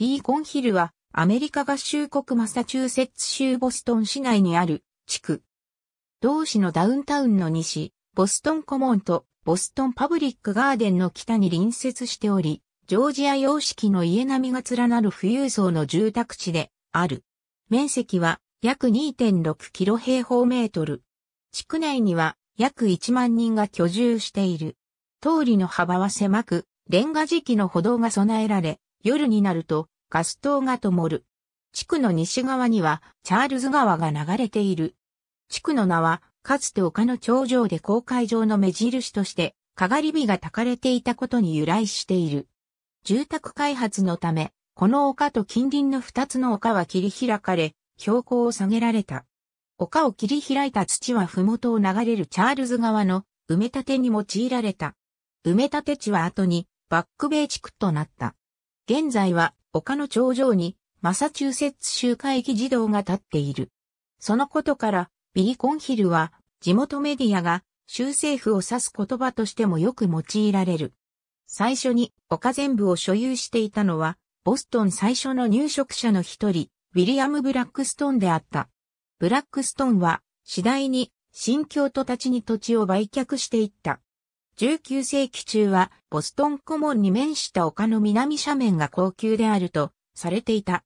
ピーコンヒルはアメリカ合衆国マサチューセッツ州ボストン市内にある地区。同市のダウンタウンの西、ボストンコモンとボストンパブリックガーデンの北に隣接しており、ジョージア様式の家並みが連なる富裕層の住宅地である。面積は約2.6キロ平方メートル。地区内には約1万人が居住している。通りの幅は狭く、レンガ時期の歩道が備えられ、夜になるとガス灯が灯る。地区の西側にはチャールズ川が流れている。地区の名は、かつて丘の頂上で公海上の目印として、かがり火が焚かれていたことに由来している。住宅開発のため、この丘と近隣の二つの丘は切り開かれ、標高を下げられた。丘を切り開いた土は麓を流れるチャールズ川の埋め立てに用いられた。埋め立て地は後にバックベイ地区となった。現在は丘の頂上にマサチューセッツ州会議児童が立っている。そのことから、ビリコンヒルは地元メディアが州政府を指す言葉としてもよく用いられる。最初に丘全部を所有していたのは、ボストン最初の入植者の一人、ウィリアム・ブラックストーンであった。ブラックストーンは次第に新教徒たちに土地を売却していった。19世紀中は、ボストンコモンに面した丘の南斜面が高級であるとされていた。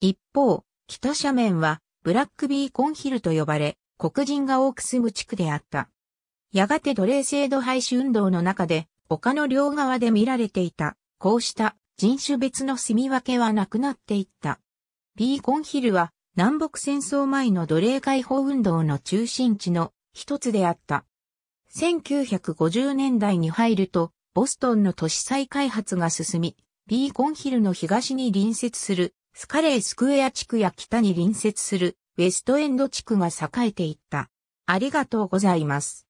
一方、北斜面は、ブラックビーコンヒルと呼ばれ、黒人が多く住む地区であった。やがて奴隷制度廃止運動の中で、丘の両側で見られていた、こうした人種別の住み分けはなくなっていった。ビーコンヒルは、南北戦争前の奴隷解放運動の中心地の一つであった。1950年代に入ると、ボストンの都市再開発が進み、ビーコンヒルの東に隣接するスカレースクエア地区や北に隣接するウェストエンド地区が栄えていった。ありがとうございます。